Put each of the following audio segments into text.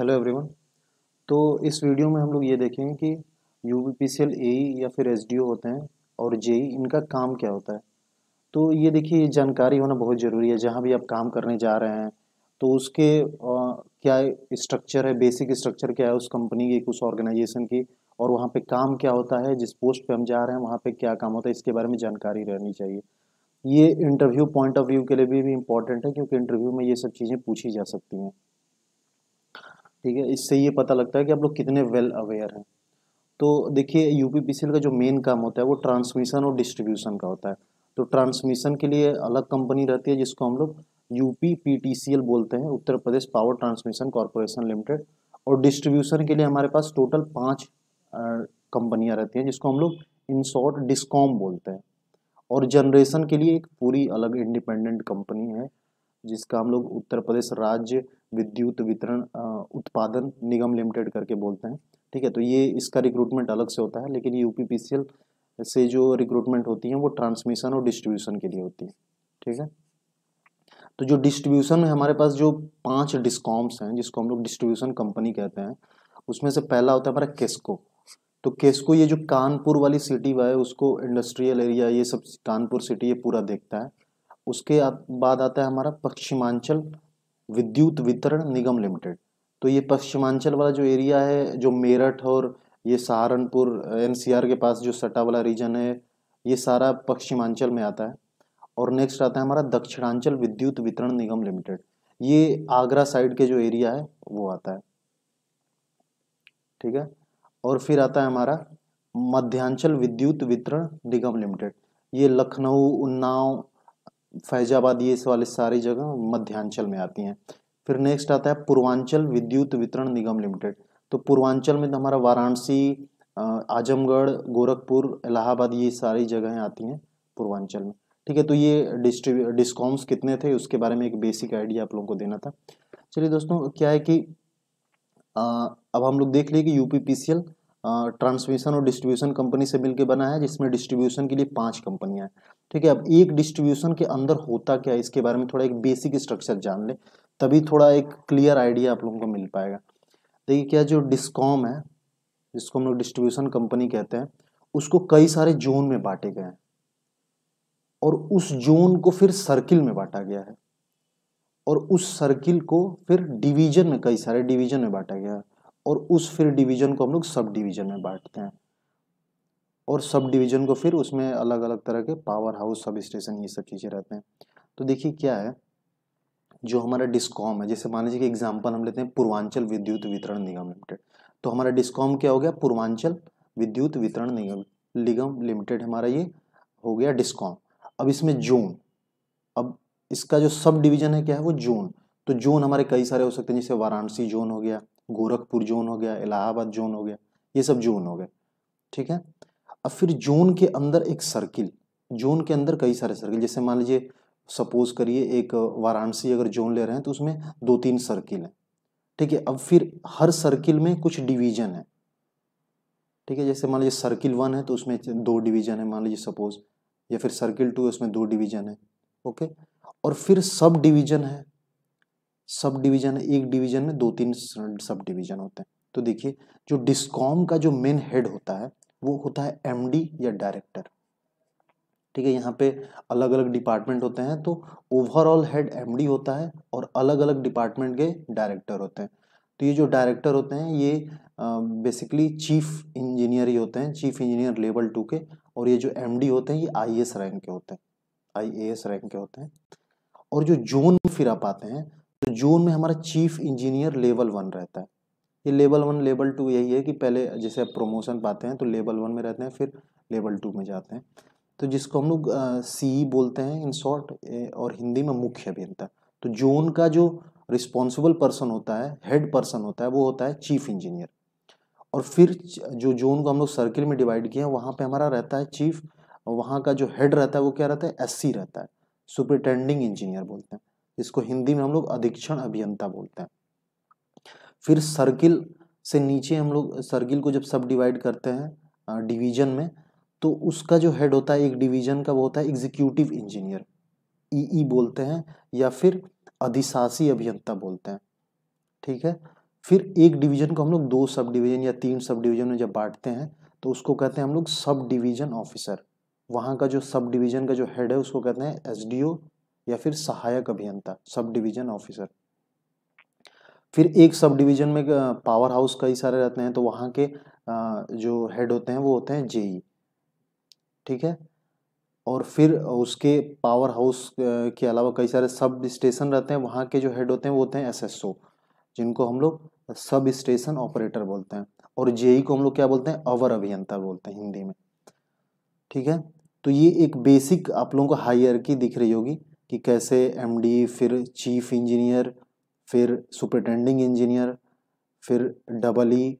Hello everyone तो इस video में हम लोग ये देखेंगे कि यू पी e या फिर एस होते हैं और जे e, इनका काम क्या होता है तो ये देखिए जानकारी होना बहुत ज़रूरी है जहाँ भी आप काम करने जा रहे हैं तो उसके आ, क्या स्ट्रक्चर है बेसिक स्ट्रक्चर क्या है उस कंपनी की उस ऑर्गेनाइजेशन की और वहाँ पर काम क्या होता है जिस पोस्ट पर हम जा रहे हैं वहाँ पर क्या काम होता है इसके बारे में जानकारी रहनी चाहिए ये इंटरव्यू पॉइंट ऑफ व्यू के लिए भी, भी इम्पॉर्टेंट है क्योंकि इंटरव्यू में ये सब चीज़ें पूछी जा सकती हैं ठीक है इससे ये पता लगता है कि आप लोग कितने वेल अवेयर हैं तो देखिए यू का जो मेन काम होता है वो ट्रांसमिशन और डिस्ट्रीब्यूशन का होता है तो ट्रांसमिशन के लिए अलग कंपनी रहती है जिसको हम लोग यूपी पीटीसीएल बोलते हैं Uttar Pradesh power transmission corporation limited और डिस्ट्रीब्यूशन के लिए हमारे पास टोटल पाँच कंपनियाँ रहती हैं जिसको हम लोग इन शॉर्ट डिस्कॉम बोलते हैं और जनरेशन के लिए एक पूरी अलग इंडिपेंडेंट कंपनी है जिसका हम लोग उत्तर प्रदेश राज्य विद्युत वितरण उत्पादन निगम लिमिटेड करके बोलते हैं ठीक है तो ये इसका रिक्रूटमेंट अलग से होता है लेकिन एल से जो रिक्रूटमेंट होती है वो ट्रांसमिशन और डिस्ट्रीब्यूशन के लिए होती है ठीक है तो जो डिस्ट्रीब्यूशन में हमारे पास जो पांच डिस्कॉम्स हैं जिसको हम लोग डिस्ट्रीब्यूशन कंपनी कहते हैं उसमें से पहला होता है हमारा केस्को तो केस्को ये जो कानपुर वाली सिटी है उसको इंडस्ट्रियल एरिया ये सब कानपुर सिटी ये पूरा देखता है उसके बाद आता है हमारा पश्चिमांचल विद्युत वितरण निगम लिमिटेड तो ये पश्चिमांचल वाला जो एरिया है जो मेरठ और ये सहारनपुर एनसीआर के पास जो सटा वाला रीजन है ये सारा पश्चिमांचल में आता है और नेक्स्ट आता है हमारा दक्षिणांचल विद्युत वितरण निगम लिमिटेड ये आगरा साइड के जो एरिया है वो आता है ठीक है और फिर आता है हमारा मध्यांचल विद्युत वितरण निगम लिमिटेड ये लखनऊ उन्नाव फैजाबाद ये वाले सारी जगह मध्यांचल में आती हैं फिर नेक्स्ट आता है पूर्वांचल विद्युत वितरण निगम लिमिटेड तो पूर्वांचल में तो हमारा वाराणसी आजमगढ़ गोरखपुर इलाहाबाद ये सारी जगहें आती हैं पूर्वांचल में ठीक है तो ये डिस्ट्रीब्यू डिस्कॉम्स कितने थे उसके बारे में एक बेसिक आइडिया आप लोगों को देना था चलिए दोस्तों क्या है कि आ, अब हम लोग देख लिए कि यूपीपीसीएल ट्रांसमिशन और डिस्ट्रीब्यूशन कंपनी से मिलकर बना है जिसमें डिस्ट्रीब्यूशन के लिए पांच कंपनियां हैं ठीक है अब एक डिस्ट्रीब्यूशन के अंदर होता क्या है इसके बारे में थोड़ा एक बेसिक स्ट्रक्चर जान ले तभी थोड़ा एक क्लियर आइडिया आप लोगों को मिल पाएगा देखिए क्या जो डिस्कॉम है जिसको हम लोग डिस्ट्रीब्यूशन कंपनी कहते हैं उसको कई सारे जोन में बांटे गए हैं और उस जोन को फिर सर्किल में बांटा गया है और उस सर्किल को फिर डिवीजन में कई सारे डिवीजन में बांटा गया है और उस फिर डिवीजन को हम लोग सब डिवीजन में बांटते हैं और सब डिवीजन को फिर उसमें अलग अलग तरह के पावर हाउस सब स्टेशन ये सब चीज़ें रहते हैं तो देखिए क्या है जो हमारा डिस्कॉम है जैसे मान लीजिए कि एग्जाम्पल हम लेते हैं पूर्वांचल विद्युत वितरण निगम लिमिटेड तो हमारा डिस्कॉम क्या हो गया पूर्वांचल विद्युत वितरण निगम निगम लिमिटेड हमारा ये हो गया डिस्कॉम अब इसमें जोन अब इसका जो सब डिवीजन है क्या है वो जोन तो जोन हमारे कई सारे हो सकते हैं जैसे वाराणसी जोन हो गया गोरखपुर जोन हो गया इलाहाबाद जोन हो गया ये सब जोन हो गए ठीक है अब फिर जोन के अंदर एक सर्किल जोन के अंदर कई सारे सर्किल जैसे मान लीजिए सपोज करिए एक वाराणसी अगर जोन ले रहे हैं तो उसमें दो तीन सर्किल हैं ठीक है अब फिर हर सर्किल में कुछ डिवीजन है ठीक है जैसे मान लीजिए सर्किल वन है तो उसमें दो डिवीजन है मान लीजिए सपोज या फिर सर्किल टू है उसमें दो डिवीजन है ओके और फिर सब डिवीजन है सब डिवीजन है एक डिवीजन में दो तीन सब डिवीजन होते हैं तो देखिए जो डिस्कॉम का जो मेन हेड होता है वो होता है एमडी या डायरेक्टर ठीक है यहाँ पे अलग अलग डिपार्टमेंट होते हैं तो ओवरऑल हेड एमडी होता है और अलग अलग डिपार्टमेंट के डायरेक्टर होते हैं तो ये जो डायरेक्टर होते हैं ये बेसिकली चीफ इंजीनियर ही होते हैं चीफ इंजीनियर लेवल टू के और ये जो एम होते हैं ये आई रैंक के होते हैं आई रैंक के होते हैं और जो जोन फिर आप आते हैं तो जून में हमारा चीफ इंजीनियर लेवल वन रहता है ये लेवल वन लेवल टू यही है कि पहले जैसे आप प्रमोशन पाते हैं तो लेवल वन में रहते हैं फिर लेवल टू में जाते हैं तो जिसको हम लोग सी e बोलते हैं इन शॉर्ट और हिंदी में मुख्य अभियंता तो जोन का जो रिस्पॉन्सिबल पर्सन होता है हेड पर्सन होता है वो होता है चीफ इंजीनियर और फिर जो जोन को हम लोग सर्किल में डिवाइड किए हैं वहाँ पे हमारा रहता है चीफ वहाँ का जो हेड रहता है वो क्या रहता है एससी रहता है सुपरिटेंडिंग इंजीनियर बोलते हैं इसको हिंदी में हम लोग अधीक्षण अभियंता बोलते हैं फिर सर्किल से नीचे हम लोग सर्किल को जब सब डिवाइड करते हैं डिवीजन में तो उसका जो हेड होता है एक डिवीजन का वो होता है एग्जीक्यूटिव इंजीनियर ईई बोलते हैं या फिर अधिशासी अभियंता बोलते हैं ठीक है फिर एक डिवीजन को हम लोग दो सब डिवीजन या तीन सब डिवीजन में जब बांटते हैं तो उसको कहते हैं हम लोग सब डिवीजन ऑफिसर वहाँ का जो सब डिवीजन का जो हेड है उसको कहते हैं एस या फिर सहायक अभियंता सब डिवीजन ऑफिसर फिर एक सब डिवीजन में पावर हाउस कई सारे रहते हैं तो वहाँ के जो हेड होते हैं वो होते हैं जेई e. ठीक है और फिर उसके पावर हाउस के अलावा कई सारे सब स्टेशन रहते हैं वहाँ के जो हेड होते हैं वो होते हैं एसएसओ जिनको हम लोग सब स्टेशन ऑपरेटर बोलते हैं और जेई e को हम लोग क्या बोलते हैं अवर अभियंता बोलते हैं हिंदी में ठीक है तो ये एक बेसिक आप लोगों को हायर की दिख रही होगी कि कैसे एमडी फिर चीफ इंजीनियर फिर सुपरटेंडिंग इंजीनियर फिर डबल ई e,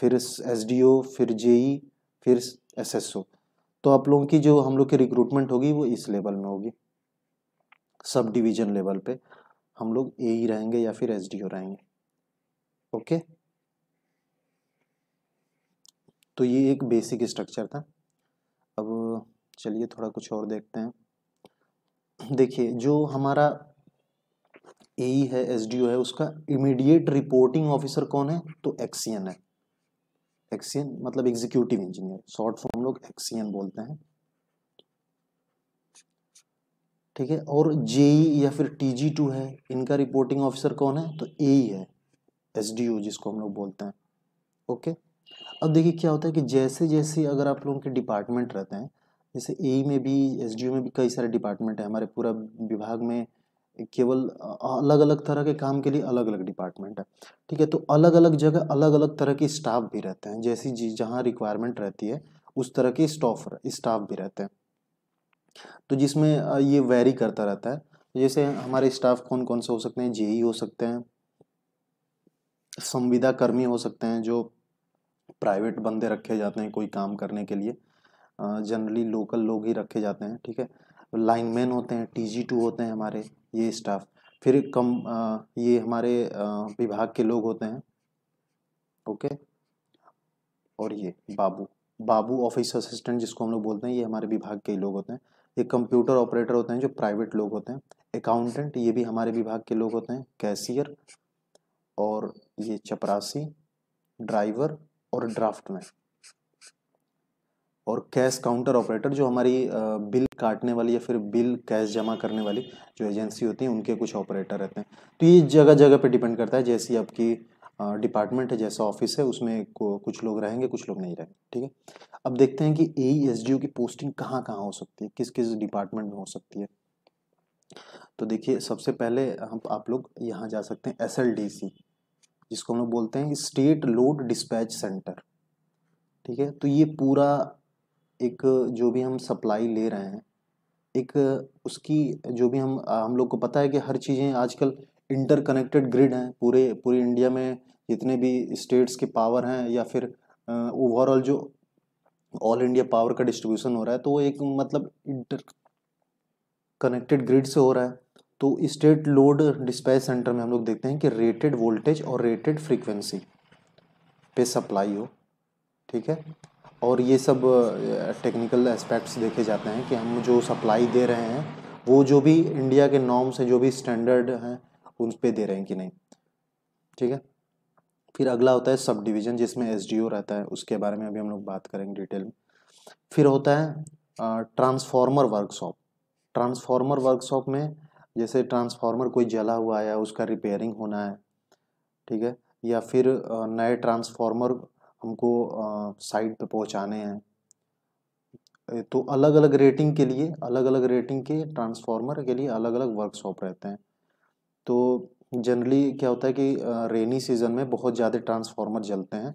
फिर एसडीओ फिर जेई e, फिर एसएसओ तो आप लोगों की जो हम लोग की रिक्रूटमेंट होगी वो इस लेवल में होगी सब डिवीजन लेवल पे हम लोग ए ही e रहेंगे या फिर एसडीओ रहेंगे ओके तो ये एक बेसिक स्ट्रक्चर था अब चलिए थोड़ा कुछ और देखते हैं देखिए जो हमारा ए है एस है उसका इमीडिएट रिपोर्टिंग ऑफिसर कौन है तो एक्सीएन है एक्सीएन मतलब एग्जीक्यूटिव इंजीनियर शॉर्ट फॉर्म लोग एक्सीएन बोलते हैं ठीक है और जेई e या फिर टी टू है इनका रिपोर्टिंग ऑफिसर कौन है तो ए है एस जिसको हम लोग बोलते हैं ओके अब देखिए क्या होता है कि जैसे जैसे अगर आप लोगों के डिपार्टमेंट रहते हैं जैसे ए में भी एस में भी कई सारे डिपार्टमेंट हैं हमारे पूरा विभाग में केवल अलग अलग तरह के काम के लिए अलग अलग डिपार्टमेंट है ठीक है तो अलग अलग जगह अलग अलग तरह के स्टाफ भी रहते हैं जैसी जी जहाँ रिक्वायरमेंट रहती है उस तरह के स्टाफ स्टाफ भी रहते हैं तो जिसमें ये वेरी करता रहता है तो जैसे हमारे स्टाफ कौन कौन से हो सकते हैं जेई हो सकते हैं संविदा कर्मी हो सकते हैं जो प्राइवेट बंदे रखे जाते हैं कोई काम करने के लिए जनरली लोकल लोग ही रखे जाते हैं ठीक है लाइनमैन होते हैं टी टू होते हैं हमारे ये स्टाफ फिर कम ये हमारे विभाग के लोग होते हैं ओके और ये बाबू बाबू ऑफिस असिस्टेंट जिसको हम लोग बोलते हैं ये हमारे विभाग के लोग होते हैं ये कंप्यूटर ऑपरेटर होते हैं जो प्राइवेट लोग होते हैं अकाउंटेंट ये भी हमारे विभाग के लोग होते हैं कैशियर और ये चपरासी ड्राइवर और ड्राफ्टमैन और कैश काउंटर ऑपरेटर जो हमारी बिल काटने वाली या फिर बिल कैश जमा करने वाली जो एजेंसी होती है उनके कुछ ऑपरेटर रहते हैं तो ये जगह जगह पे डिपेंड करता है जैसी आपकी डिपार्टमेंट है जैसा ऑफिस है उसमें कुछ लोग रहेंगे कुछ लोग नहीं रहेंगे ठीक है अब देखते हैं कि ए एस डी ओ की पोस्टिंग कहाँ कहाँ हो सकती है किस किस डिपार्टमेंट में हो सकती है तो देखिए सबसे पहले हम आप लोग यहाँ जा सकते हैं एस एल डी सी जिसको हम लोग बोलते हैं स्टेट लोड डिस्पैच सेंटर ठीक है तो ये पूरा एक जो भी हम सप्लाई ले रहे हैं एक उसकी जो भी हम हम लोग को पता है कि हर चीज़ें आजकल इंटरकनेक्टेड ग्रिड हैं पूरे पूरे इंडिया में जितने भी स्टेट्स के पावर हैं या फिर ओवरऑल जो ऑल इंडिया पावर का डिस्ट्रीब्यूशन हो रहा है तो वो एक मतलब इंटर कनेक्टेड ग्रिड से हो रहा है तो स्टेट लोड डिस्पैच सेंटर में हम लोग देखते हैं कि रेटेड वोल्टेज और रेटेड फ्रीक्वेंसी पे सप्लाई हो ठीक है और ये सब टेक्निकल एस्पेक्ट्स देखे जाते हैं कि हम जो सप्लाई दे रहे हैं वो जो भी इंडिया के नॉर्म्स हैं जो भी स्टैंडर्ड हैं उन पर दे रहे हैं कि नहीं ठीक है फिर अगला होता है सब डिवीज़न जिसमें एस रहता है उसके बारे में अभी हम लोग बात करेंगे डिटेल में फिर होता है ट्रांसफार्मर वर्कशॉप ट्रांसफार्मर वर्कशॉप में जैसे ट्रांसफार्मर कोई जला हुआ है उसका रिपेयरिंग होना है ठीक है या फिर नए ट्रांसफार्मर हमको साइट पे पहुंचाने हैं तो अलग अलग रेटिंग के लिए अलग अलग रेटिंग के ट्रांसफार्मर के लिए अलग अलग वर्कशॉप रहते हैं तो जनरली क्या होता है कि रेनी सीज़न में बहुत ज़्यादा ट्रांसफार्मर जलते हैं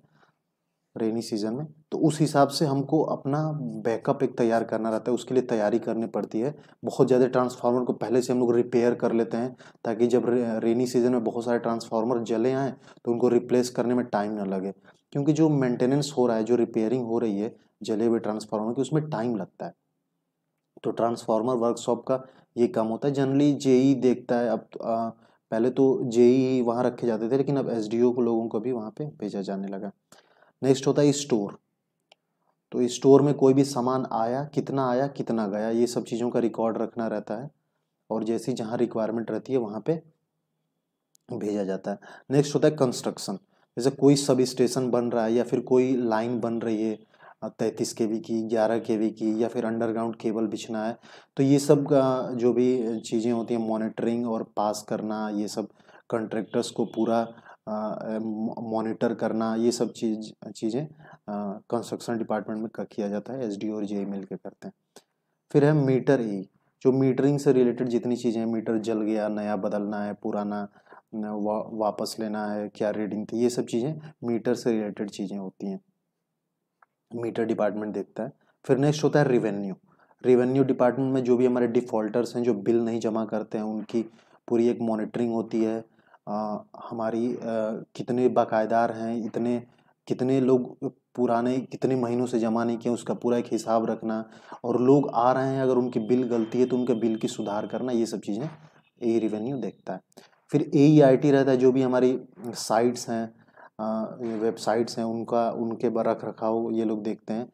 रेनी सीज़न में तो उस हिसाब से हमको अपना बैकअप एक तैयार करना रहता है उसके लिए तैयारी करनी पड़ती है बहुत ज़्यादा ट्रांसफार्मर को पहले से हम लोग रिपेयर कर लेते हैं ताकि जब रेनी सीज़न में बहुत सारे ट्रांसफार्मर जले आएँ तो उनको रिप्लेस करने में टाइम ना लगे क्योंकि जो मेंटेनेंस हो रहा है जो रिपेयरिंग हो रही है जले हुए ट्रांसफार्मर की उसमें टाइम लगता है तो ट्रांसफार्मर वर्कशॉप का ये काम होता है जनरली जेई देखता है अब आ, पहले तो जेई वहाँ रखे जाते थे लेकिन अब एस को लोगों को भी वहाँ पे भेजा जाने लगा नेक्स्ट होता है स्टोर तो स्टोर में कोई भी सामान आया कितना आया कितना गया ये सब चीज़ों का रिकॉर्ड रखना रहता है और जैसी जहाँ रिक्वायरमेंट रहती है वहाँ पे भेजा जाता है नेक्स्ट होता है कंस्ट्रक्शन जैसे कोई सब स्टेशन बन रहा है या फिर कोई लाइन बन रही है तैंतीस के वी की ग्यारह के वी की या फिर अंडरग्राउंड केबल बिछना है तो ये सब का जो भी चीज़ें होती हैं मॉनिटरिंग और पास करना ये सब कंट्रैक्टर्स को पूरा मॉनिटर करना ये सब चीज चीज़ें कंस्ट्रक्शन डिपार्टमेंट में किया जाता है एसडीओ और जे मिल के करते हैं फिर है मीटर ई जो मीटरिंग से रिलेटेड जितनी चीज़ें मीटर जल गया नया बदलना है पुराना वा, वापस लेना है क्या रीडिंग थी ये सब चीज़ें मीटर से रिलेटेड चीज़ें होती हैं मीटर डिपार्टमेंट देखता है फिर नेक्स्ट होता है रिवेन्यू रिवेन्यू डिपार्टमेंट में जो भी हमारे डिफ़ॉल्टर्स हैं जो बिल नहीं जमा करते हैं उनकी पूरी एक मॉनिटरिंग होती है आ, हमारी आ, कितने बाकायदार हैं इतने कितने लोग पुराने कितने महीनों से जमा नहीं किए उसका पूरा एक हिसाब रखना और लोग आ रहे हैं अगर उनकी बिल गलती है तो उनके बिल की सुधार करना ये सब चीज़ें ए रिवेन्यू देखता है फिर ए ई आई टी रहता है जो भी हमारी साइट्स हैं वेबसाइट्स हैं उनका उनके रख रखाव ये लोग देखते हैं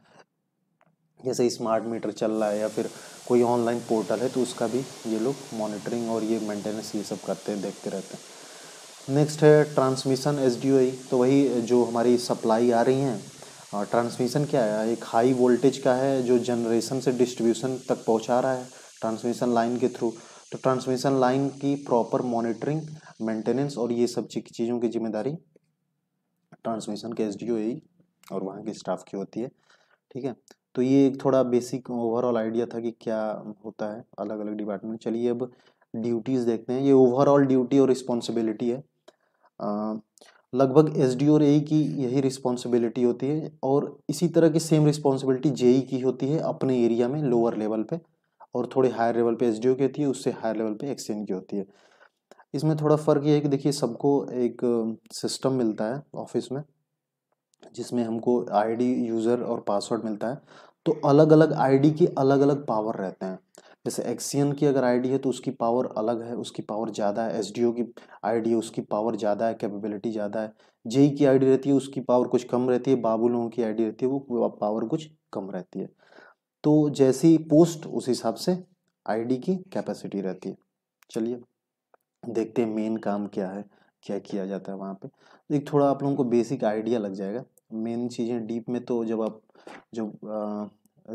जैसे स्मार्ट मीटर चल रहा है या फिर कोई ऑनलाइन पोर्टल है तो उसका भी ये लोग मॉनिटरिंग और ये मेंटेनेंस ये सब करते हैं देखते रहते हैं नेक्स्ट है ट्रांसमिशन एस तो वही जो हमारी सप्लाई आ रही हैं और ट्रांसमिशन क्या है एक हाई वोल्टेज का है जो जनरेशन से डिस्ट्रीब्यूशन तक पहुंचा रहा है ट्रांसमिशन लाइन के थ्रू तो ट्रांसमिशन लाइन की प्रॉपर मॉनिटरिंग मेंटेनेंस और ये सब चीज़ों की जिम्मेदारी ट्रांसमिशन के एस और वहाँ के स्टाफ की होती है ठीक है तो ये एक थोड़ा बेसिक ओवरऑल आइडिया था कि क्या होता है अलग अलग डिपार्टमेंट चलिए अब ड्यूटीज़ देखते हैं ये ओवरऑल ड्यूटी और रिस्पॉन्सिबिलिटी है लगभग एस डी और ए की यही रिस्पॉन्सिबिलिटी होती है और इसी तरह की सेम रिस्पॉन्सिबिलिटी जे की होती है अपने एरिया में लोअर लेवल पे और थोड़ी हायर लेवल पे एस की होती है उससे हायर लेवल पे एक्सचेंज की होती है इसमें थोड़ा फ़र्क ये है कि देखिए सबको एक सिस्टम मिलता है ऑफिस में जिसमें हमको आईडी यूज़र और पासवर्ड मिलता है तो अलग अलग आईडी की अलग अलग पावर रहते हैं जैसे एक्सियन की अगर आईडी है तो उसकी पावर अलग है उसकी पावर ज़्यादा है एसडीओ की आईडी उसकी पावर ज़्यादा है कैपेबिलिटी ज़्यादा है जेई e की आईडी रहती है उसकी पावर कुछ कम रहती है बाबुलों की आईडी रहती है वो पावर कुछ कम रहती है तो जैसी पोस्ट उस हिसाब से आईडी की कैपेसिटी रहती है चलिए देखते हैं मेन काम क्या है क्या किया जाता है वहाँ पे एक थोड़ा आप लोगों को बेसिक आइडिया लग जाएगा मेन चीज़ें डीप में तो जब आप जब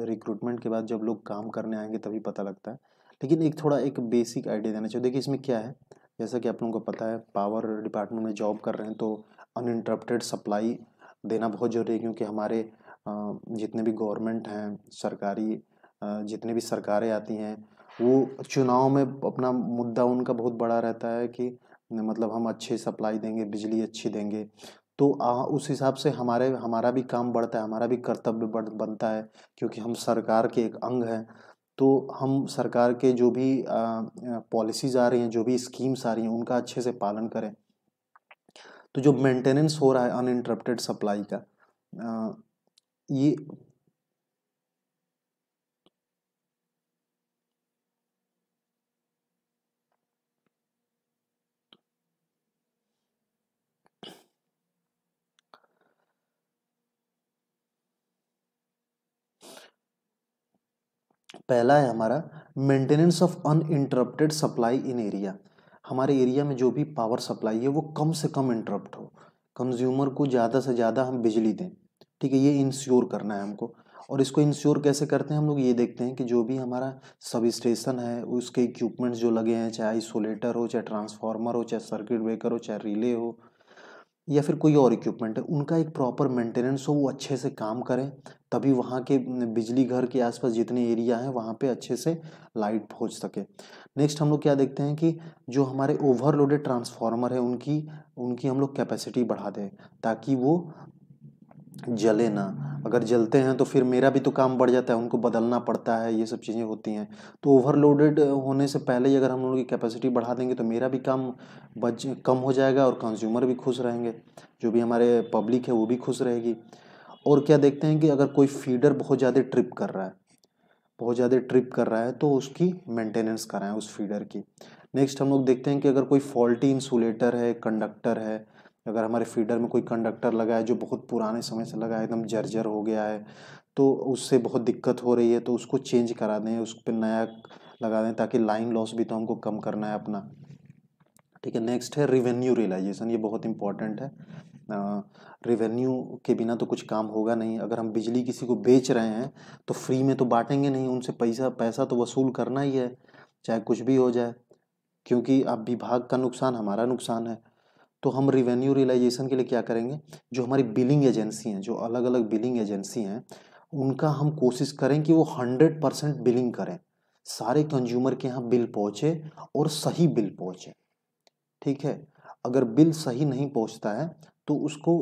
रिक्रूटमेंट के बाद जब लोग काम करने आएंगे तभी पता लगता है लेकिन एक थोड़ा एक बेसिक आइडिया देना चाहिए देखिए इसमें क्या है जैसा कि आप लोगों को पता है पावर डिपार्टमेंट में जॉब कर रहे हैं तो अनइंटरप्टेड सप्लाई देना बहुत ज़रूरी है क्योंकि हमारे जितने भी गवर्नमेंट हैं सरकारी जितने भी सरकारें आती हैं वो चुनाव में अपना मुद्दा उनका बहुत बड़ा रहता है कि मतलब हम अच्छी सप्लाई देंगे बिजली अच्छी देंगे तो आ, उस हिसाब से हमारे हमारा भी काम बढ़ता है हमारा भी कर्तव्य बढ़ बनता है क्योंकि हम सरकार के एक अंग हैं तो हम सरकार के जो भी पॉलिसीज़ आ रही हैं जो भी स्कीम्स आ रही हैं उनका अच्छे से पालन करें तो जो मेंटेनेंस हो रहा है अनइंटरप्टेड सप्लाई का आ, ये पहला है हमारा maintenance of uninterrupted supply in area हमारे एरिया में जो भी पावर सप्लाई है वो कम से कम इंटरप्ट हो कंज्यूमर को ज़्यादा से ज़्यादा हम बिजली दें ठीक है ये इंश्योर करना है हमको और इसको इंश्योर कैसे करते हैं हम लोग ये देखते हैं कि जो भी हमारा सब स्टेशन है उसके इक्विपमेंट्स जो लगे हैं चाहे आइसोलेटर हो चाहे ट्रांसफार्मर हो चाहे सर्किट ब्रेकर हो चाहे रिले हो या फिर कोई और इक्विपमेंट है उनका एक प्रॉपर मेंटेनेंस हो वो अच्छे से काम करें तभी वहाँ के बिजली घर के आसपास जितने एरिया हैं वहाँ पे अच्छे से लाइट पहुँच सके नेक्स्ट हम लोग क्या देखते हैं कि जो हमारे ओवरलोडेड ट्रांसफार्मर है उनकी उनकी हम लोग कैपेसिटी बढ़ा दें ताकि वो जले ना अगर जलते हैं तो फिर मेरा भी तो काम बढ़ जाता है उनको बदलना पड़ता है ये सब चीज़ें होती हैं तो ओवरलोडेड होने से पहले ही अगर हम लोगों की कैपेसिटी बढ़ा देंगे तो मेरा भी काम बच कम हो जाएगा और कंज्यूमर भी खुश रहेंगे जो भी हमारे पब्लिक है वो भी खुश रहेगी और क्या देखते हैं कि अगर कोई फीडर बहुत ज़्यादा ट्रिप कर रहा है बहुत ज़्यादा ट्रिप कर रहा है तो उसकी मेंटेनेंस कराएं उस फीडर की नेक्स्ट हम लोग देखते हैं कि अगर कोई फॉल्टी इंसुलेटर है कंडक्टर है अगर हमारे फीडर में कोई कंडक्टर लगा है जो बहुत पुराने समय से लगा है एकदम जर्जर हो गया है तो उससे बहुत दिक्कत हो रही है तो उसको चेंज करा दें उस पर नया लगा दें ताकि लाइन लॉस भी तो हमको कम करना है अपना ठीक है नेक्स्ट है रिवेन्यू रियलाइजेशन ये बहुत इंपॉर्टेंट है रिवेन्यू के बिना तो कुछ काम होगा नहीं अगर हम बिजली किसी को बेच रहे हैं तो फ्री में तो बांटेंगे नहीं उनसे पैसा पैसा तो वसूल करना ही है चाहे कुछ भी हो जाए क्योंकि अब विभाग का नुकसान हमारा नुकसान है तो हम रिवेन्यू रियलाइजेशन के लिए क्या करेंगे जो हमारी बिलिंग एजेंसी हैं जो अलग अलग बिलिंग एजेंसी हैं उनका हम कोशिश करें कि वो हंड्रेड परसेंट बिलिंग करें सारे कंज्यूमर के यहाँ बिल पहुँचे और सही बिल पहुँचे ठीक है अगर बिल सही नहीं पहुँचता है तो उसको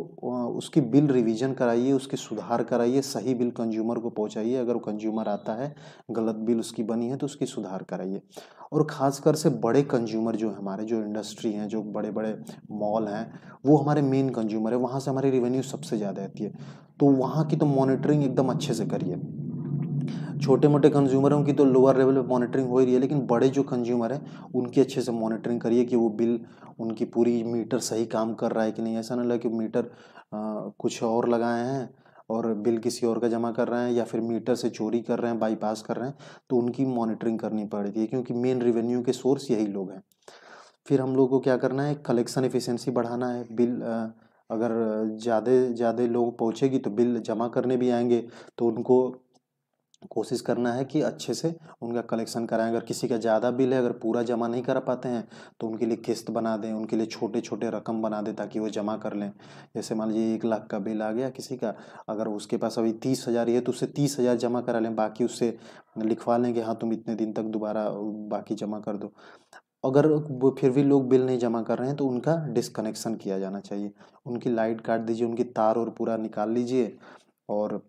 उसकी बिल रिवीजन कराइए उसकी सुधार कराइए सही बिल कंज्यूमर को पहुंचाइए अगर वो कंज्यूमर आता है गलत बिल उसकी बनी है तो उसकी सुधार कराइए और ख़ासकर से बड़े कंज्यूमर जो हमारे जो इंडस्ट्री हैं जो बड़े बड़े मॉल हैं वो हमारे मेन कंज्यूमर है वहाँ से हमारी रिवेन्यू सबसे ज़्यादा आती है तो वहाँ की तो मॉनिटरिंग एकदम अच्छे से करिए छोटे मोटे कंज्यूमरों की तो लोअर लेवल पे मॉनिटरिंग हो ही रही है लेकिन बड़े जो कंज्यूमर हैं उनकी अच्छे से मॉनिटरिंग करिए कि वो बिल उनकी पूरी मीटर सही काम कर रहा है कि नहीं ऐसा ना लगे कि मीटर आ, कुछ और लगाए हैं और बिल किसी और का जमा कर रहे हैं या फिर मीटर से चोरी कर रहे हैं बाईपास कर रहे हैं तो उनकी मॉनिटरिंग करनी पड़ेगी है क्योंकि मेन रिवेन्यू के सोर्स यही लोग हैं फिर हम लोग को क्या करना है कलेक्शन एफिशिएंसी बढ़ाना है बिल आ, अगर ज़्यादा ज़्यादा लोग पहुँचेगी तो बिल जमा करने भी आएंगे तो उनको कोशिश करना है कि अच्छे से उनका कलेक्शन कराएं अगर किसी का ज़्यादा बिल है अगर पूरा जमा नहीं करा पाते हैं तो उनके लिए किस्त बना दें उनके लिए छोटे छोटे रकम बना दें ताकि वो जमा कर लें जैसे मान लीजिए एक लाख का बिल आ गया किसी का अगर उसके पास अभी तीस हज़ार ही है तो उससे तीस हज़ार जमा करा लें बाकी उससे लिखवा लें कि हाँ तुम इतने दिन तक दोबारा बाकी जमा कर दो अगर फिर भी लोग बिल नहीं जमा कर रहे हैं तो उनका डिसकनेक्शन किया जाना चाहिए उनकी लाइट काट दीजिए उनकी तार और पूरा निकाल लीजिए और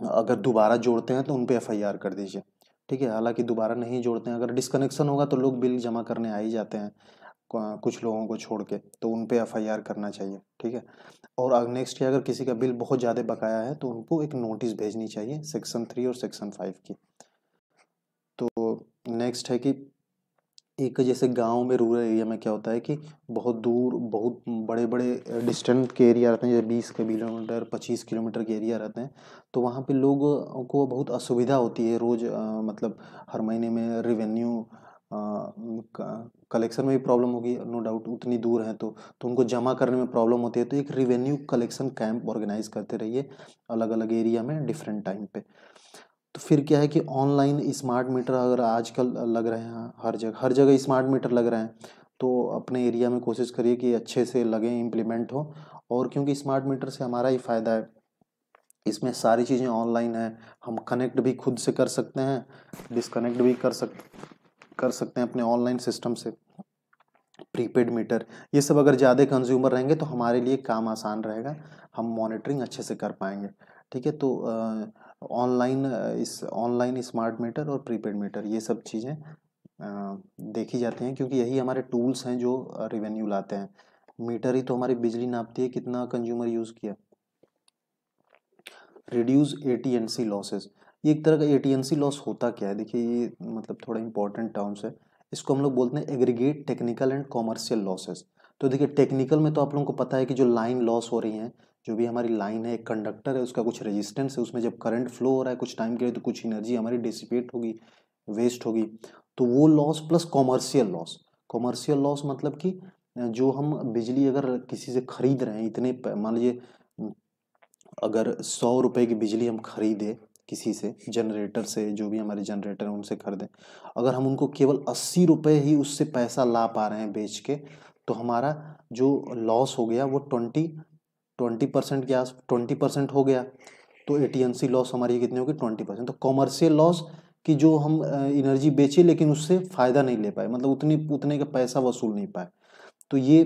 अगर दोबारा जोड़ते हैं तो उन पर एफ कर दीजिए ठीक है हालांकि दोबारा नहीं जोड़ते हैं अगर डिसकनेक्शन होगा तो लोग बिल जमा करने आ ही जाते हैं कुछ लोगों को छोड़ के तो उन पर एफ करना चाहिए ठीक है और नेक्स्ट अगर किसी का बिल बहुत ज़्यादा बकाया है तो उनको एक नोटिस भेजनी चाहिए सेक्शन थ्री और सेक्शन फाइव की तो नेक्स्ट है कि एक जैसे गांव में रूरल एरिया में क्या होता है कि बहुत दूर बहुत बड़े बड़े डिस्टेंस के एरिया रहते हैं जैसे बीस किलोमीटर पच्चीस किलोमीटर के एरिया रहते हैं तो वहाँ पे लोगों को बहुत असुविधा होती है रोज़ मतलब हर महीने में रिवेन्यू कलेक्शन में भी प्रॉब्लम होगी नो डाउट उतनी दूर है तो तो उनको जमा करने में प्रॉब्लम होती है तो एक रिवेन्यू कलेक्शन कैंप ऑर्गेनाइज करते रहिए अलग अलग एरिया में डिफरेंट टाइम पर तो फिर क्या है कि ऑनलाइन स्मार्ट मीटर अगर आजकल लग रहे हैं हर जगह हर जगह स्मार्ट मीटर लग रहे हैं तो अपने एरिया में कोशिश करिए कि अच्छे से लगे इम्प्लीमेंट हो और क्योंकि स्मार्ट मीटर से हमारा ही फ़ायदा है इसमें सारी चीज़ें ऑनलाइन हैं हम कनेक्ट भी खुद से कर सकते हैं डिसकनेक्ट भी कर सक कर सकते हैं अपने ऑनलाइन सिस्टम से प्रीपेड मीटर ये सब अगर ज़्यादा कंज्यूमर रहेंगे तो हमारे लिए काम आसान रहेगा हम मॉनिटरिंग अच्छे से कर पाएंगे ठीक है तो आ, ऑनलाइन इस ऑनलाइन स्मार्ट मीटर और प्रीपेड मीटर ये सब चीज़ें देखी जाती हैं क्योंकि यही हमारे टूल्स हैं जो रेवेन्यू लाते हैं मीटर ही तो हमारी बिजली नापती है कितना कंज्यूमर यूज़ किया reduce A T N losses ये एक तरह का ए टी लॉस होता क्या है देखिए ये मतलब थोड़ा इंपॉर्टेंट टर्म्स है इसको हम लोग बोलते हैं aggregate technical and commercial losses तो देखिए टेक्निकल में तो आप लोगों को पता है कि जो लाइन लॉस हो रही हैं जो भी हमारी लाइन है एक कंडक्टर है उसका कुछ रेजिस्टेंस है उसमें जब करंट फ्लो हो रहा है कुछ टाइम के लिए तो कुछ एनर्जी हमारी डिसिपेट होगी वेस्ट होगी तो वो loss plus commercial loss commercial loss मतलब कि जो हम बिजली अगर किसी से खरीद रहे हैं इतने मान लीजिए अगर सौ रुपये की बिजली हम खरीदें किसी से जनरेटर से जो भी हमारे जनरेटर हैं उनसे खरीदें अगर हम उनको केवल अस्सी रुपये ही उससे पैसा ला पा रहे हैं बेच के तो हमारा जो लॉस हो गया वो ट्वेंटी ट्वेंटी परसेंट के आस ट्वेंटी परसेंट हो गया तो ए टी सी लॉस हमारी कितनी होगी ट्वेंटी परसेंट तो कॉमर्शियल लॉस की जो हम एनर्जी बेचे लेकिन उससे फ़ायदा नहीं ले पाए मतलब उतनी उतने का पैसा वसूल नहीं पाए तो ये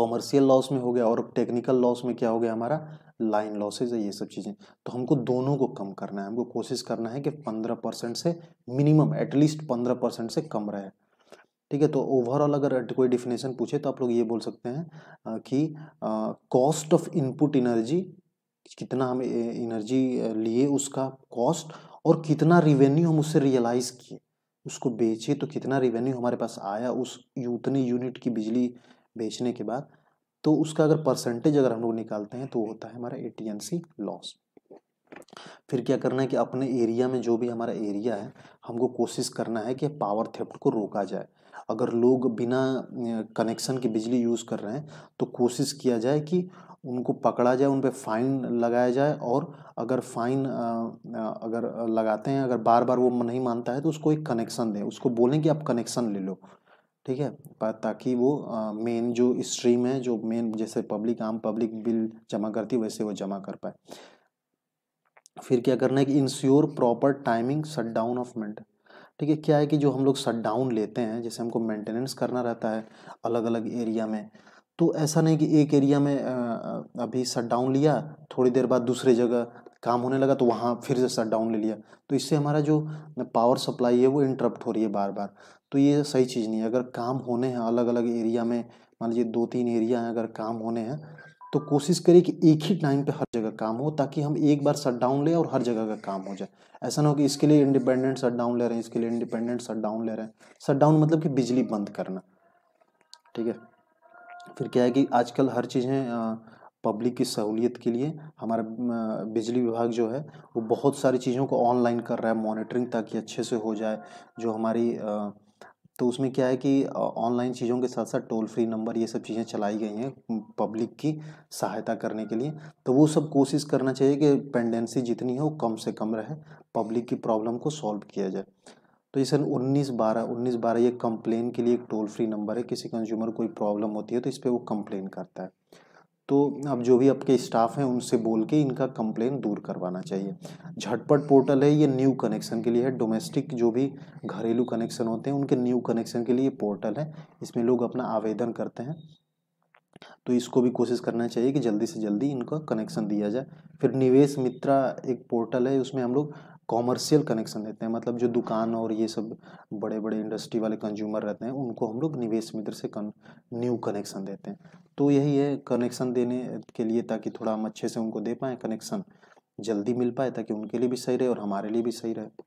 कॉमर्शियल लॉस में हो गया और टेक्निकल लॉस में क्या हो गया हमारा लाइन लॉसेज है ये सब चीज़ें तो हमको दोनों को कम करना है हमको कोशिश करना है कि पंद्रह परसेंट से मिनिमम एटलीस्ट पंद्रह परसेंट से कम रहे ठीक है तो ओवरऑल अगर कोई डिफिनेशन पूछे तो आप लोग ये बोल सकते हैं कि कॉस्ट ऑफ इनपुट एनर्जी कितना हम एनर्जी लिए उसका कॉस्ट और कितना रिवेन्यू हम उससे रियलाइज़ किए उसको बेचे तो कितना रिवेन्यू हमारे पास आया उस उतने यूनिट की बिजली बेचने के बाद तो उसका अगर परसेंटेज अगर हम लोग निकालते हैं तो वो होता है हमारा ए लॉस फिर क्या करना है कि अपने एरिया में जो भी हमारा एरिया है हमको कोशिश करना है कि पावर थेफ्ट को रोका जाए अगर लोग बिना कनेक्शन के बिजली यूज़ कर रहे हैं तो कोशिश किया जाए कि उनको पकड़ा जाए उन पर फ़ाइन लगाया जाए और अगर फ़ाइन अगर लगाते हैं अगर बार बार वो नहीं मानता है तो उसको एक कनेक्शन दें उसको बोलें कि आप कनेक्शन ले लो ठीक है ताकि वो मेन जो स्ट्रीम है जो मेन जैसे पब्लिक आम पब्लिक बिल जमा करती है वैसे वो जमा कर पाए फिर क्या करना है कि ensure proper timing shut down of maintain ठीक है क्या है कि जो हम लोग शट डाउन लेते हैं जैसे हमको मेंटेनेंस करना रहता है अलग अलग एरिया में तो ऐसा नहीं कि एक एरिया में अभी शट डाउन लिया थोड़ी देर बाद दूसरे जगह काम होने लगा तो वहाँ फिर से शट डाउन ले लिया तो इससे हमारा जो पावर सप्लाई है वो इंटरप्ट हो रही है बार बार तो ये सही चीज़ नहीं है अगर काम होने हैं अलग अलग एरिया में मान लीजिए दो तीन एरिया हैं अगर काम होने हैं तो कोशिश करें कि एक ही टाइम पे हर जगह काम हो ताकि हम एक बार शट डाउन लें और हर जगह का काम हो जाए ऐसा ना हो कि इसके लिए इंडिपेंडेंट शट डाउन ले रहे हैं इसके लिए इंडिपेंडेंट शट डाउन ले रहे हैं शट डाउन मतलब कि बिजली बंद करना ठीक है फिर क्या है कि आजकल हर चीज़ें पब्लिक की सहूलियत के लिए हमारा बिजली विभाग जो है वो बहुत सारी चीज़ों को ऑनलाइन कर रहा है मॉनिटरिंग ताकि अच्छे से हो जाए जो हमारी आ, तो उसमें क्या है कि ऑनलाइन चीज़ों के साथ साथ टोल फ्री नंबर ये सब चीज़ें चलाई गई हैं पब्लिक की सहायता करने के लिए तो वो सब कोशिश करना चाहिए कि पेंडेंसी जितनी है वो कम से कम रहे पब्लिक की प्रॉब्लम को सॉल्व किया जाए तो ये सर उन्नीस बारह उन्नीस बारह ये कंप्लेन के लिए एक टोल फ्री नंबर है किसी कंज्यूमर कोई प्रॉब्लम होती है तो इस पर वो कंप्लेन करता है तो अब जो भी आपके स्टाफ हैं उनसे बोल के इनका कंप्लेन दूर करवाना चाहिए झटपट पोर्टल है ये न्यू कनेक्शन के लिए है डोमेस्टिक जो भी घरेलू कनेक्शन होते हैं उनके न्यू कनेक्शन के लिए पोर्टल है इसमें लोग अपना आवेदन करते हैं तो इसको भी कोशिश करना चाहिए कि जल्दी से जल्दी इनका कनेक्शन दिया जाए फिर निवेश मित्रा एक पोर्टल है उसमें हम लोग कॉमर्शियल कनेक्शन देते हैं मतलब जो दुकान और ये सब बड़े बड़े इंडस्ट्री वाले कंज्यूमर रहते हैं उनको हम लोग निवेश मित्र से कन, न्यू कनेक्शन देते हैं तो यही है कनेक्शन देने के लिए ताकि थोड़ा हम अच्छे से उनको दे पाएँ कनेक्शन जल्दी मिल पाए ताकि उनके लिए भी सही रहे और हमारे लिए भी सही रहे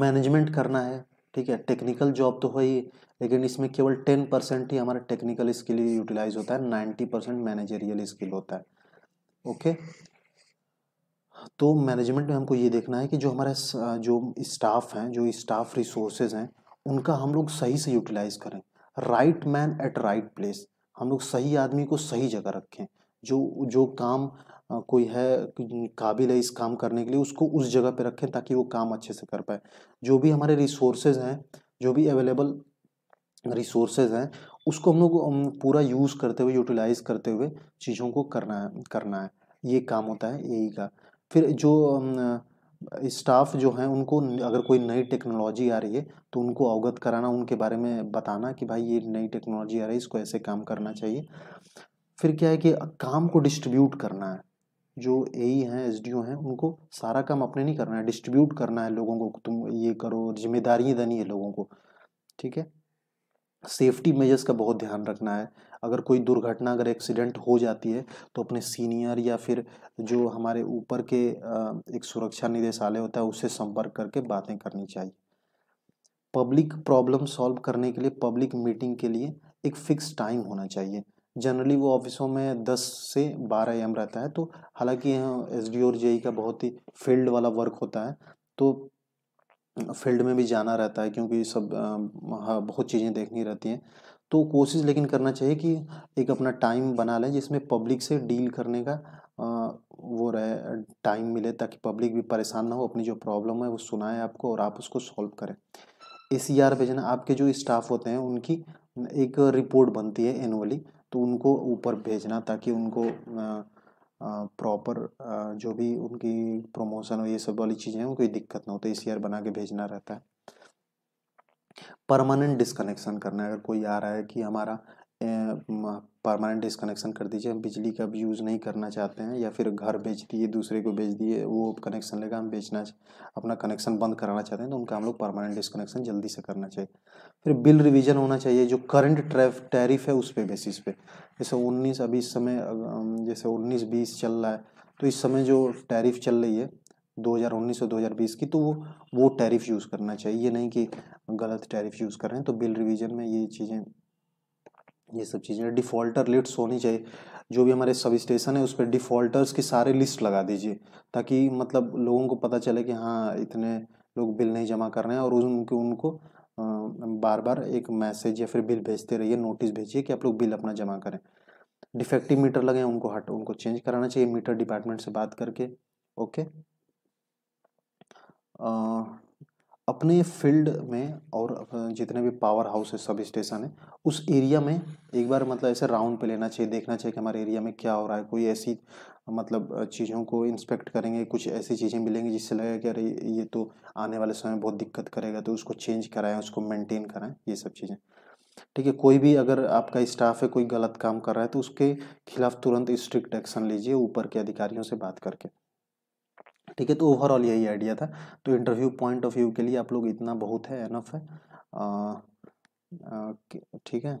मैनेजमेंट करना है ठीक है टेक्निकल जॉब तो हो ही लेकिन इसमें केवल टेन परसेंट ही हमारा टेक्निकल स्किल यूटिलाइज होता है नाइन्टी परसेंट मैनेजरियल स्किल होता है ओके तो मैनेजमेंट में हमको ये देखना है कि जो हमारे जो स्टाफ हैं जो स्टाफ रिसोर्सेज हैं उनका हम लोग सही से यूटिलाइज करें right man at right place हम लोग सही आदमी को सही जगह रखें जो जो काम कोई है काबिल है इस काम करने के लिए उसको उस जगह पे रखें ताकि वो काम अच्छे से कर पाए जो भी हमारे रिसोर्सेज हैं जो भी अवेलेबल रिसोर्सेज हैं उसको हम लोग पूरा यूज़ करते हुए यूटिलाइज करते हुए चीज़ों को करना है करना है ये काम होता है यही का फिर जो स्टाफ जो हैं उनको अगर कोई नई टेक्नोलॉजी आ रही है तो उनको अवगत कराना उनके बारे में बताना कि भाई ये नई टेक्नोलॉजी आ रही है इसको ऐसे काम करना चाहिए फिर क्या है कि काम को डिस्ट्रीब्यूट करना है जो ए e हैं एस डी हैं उनको सारा काम अपने नहीं करना है डिस्ट्रीब्यूट करना है लोगों को तुम ये करो जिम्मेदारियाँ देनी है लोगों को ठीक है सेफ्टी मेजर्स का बहुत ध्यान रखना है अगर कोई दुर्घटना अगर एक्सीडेंट हो जाती है तो अपने सीनियर या फिर जो हमारे ऊपर के एक सुरक्षा निदेशालय होता है उससे संपर्क करके बातें करनी चाहिए पब्लिक प्रॉब्लम सॉल्व करने के लिए पब्लिक मीटिंग के लिए एक फिक्स टाइम होना चाहिए जनरली वो ऑफिसों में 10 से 12 एम रहता है तो हालांकि यहाँ एस डी और जेई का बहुत ही फील्ड वाला वर्क होता है तो फील्ड में भी जाना रहता है क्योंकि सब बहुत चीज़ें देखनी रहती हैं तो कोशिश लेकिन करना चाहिए कि एक अपना टाइम बना लें जिसमें पब्लिक से डील करने का वो रहे टाइम मिले ताकि पब्लिक भी परेशान ना हो अपनी जो प्रॉब्लम है वो सुनाए आपको और आप उसको सॉल्व करें ए सी आर भेजना आपके जो स्टाफ होते हैं उनकी एक रिपोर्ट बनती है एनुअली तो उनको ऊपर भेजना ताकि उनको प्रॉपर जो भी उनकी प्रमोशन हो ये सब वाली चीज़ें हैं कोई दिक्कत ना हो तो ए सी आर बना के भेजना रहता है परमानेंट डिस्कनेक्शन करना है अगर कोई आ रहा है कि हमारा परमानेंट डिस्कनेक्शन कर दीजिए हम बिजली का भी यूज़ नहीं करना चाहते हैं या फिर घर बेच दिए दूसरे को बेच दिए वो कनेक्शन लेगा हम बेचना अपना कनेक्शन बंद कराना चाहते हैं तो उनका हम लोग परमानेंट डिस्कनेक्शन जल्दी से करना चाहिए फिर बिल रिवीजन होना चाहिए जो करंट ट्रैफ टैरिफ है उस पर बेसिस पे जैसे उन्नीस अभी इस समय जैसे उन्नीस बीस चल रहा है तो इस समय जो टैरिफ चल रही है 2019 और 2020 की तो वो वो टैरिफ यूज़ करना चाहिए ये नहीं कि गलत टैरिफ यूज़ कर रहे हैं तो बिल रिवीजन में ये चीज़ें ये सब चीज़ें डिफ़ॉल्टर लिस्ट होनी चाहिए जो भी हमारे सब स्टेशन है उस पर डिफ़ॉल्टर्स की सारे लिस्ट लगा दीजिए ताकि मतलब लोगों को पता चले कि हाँ इतने लोग बिल नहीं जमा कर रहे हैं और उनके उनको बार बार एक मैसेज या फिर बिल भेजते रहिए नोटिस भेजिए कि आप लोग बिल अपना जमा करें डिफेक्टिव मीटर लगे उनको हट उनको चेंज कराना चाहिए मीटर डिपार्टमेंट से बात करके ओके अपने फील्ड में और जितने भी पावर हाउस है सब स्टेशन है उस एरिया में एक बार मतलब ऐसे राउंड पे लेना चाहिए देखना चाहिए कि हमारे एरिया में क्या हो रहा है कोई ऐसी मतलब चीज़ों को इंस्पेक्ट करेंगे कुछ ऐसी चीज़ें मिलेंगी जिससे लगेगा कि अरे ये तो आने वाले समय में बहुत दिक्कत करेगा तो उसको चेंज कराएं उसको मेंटेन कराएं ये सब चीज़ें ठीक है कोई भी अगर आपका स्टाफ है कोई गलत काम कर रहा है तो उसके खिलाफ तुरंत स्ट्रिक्ट एक्शन लीजिए ऊपर के अधिकारियों से बात करके ठीक है तो ओवरऑल यही आइडिया था तो इंटरव्यू पॉइंट ऑफ व्यू के लिए आप लोग इतना बहुत है एनफ है ठीक है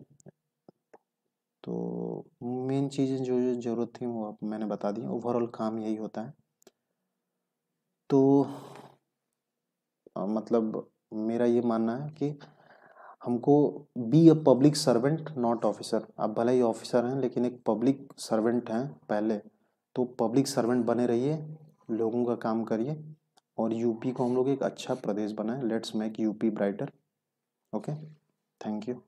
तो मेन चीज़ें जो जो ज़रूरत थी वो आप मैंने बता दी ओवरऑल काम यही होता है तो आ, मतलब मेरा ये मानना है कि हमको be a public servant not officer आप भले ही ऑफिसर हैं लेकिन एक पब्लिक सर्वेंट हैं पहले तो पब्लिक सर्वेंट बने रहिए लोगों का काम करिए और यूपी को हम लोग एक अच्छा प्रदेश बनाएं let's make UP brighter okay thank you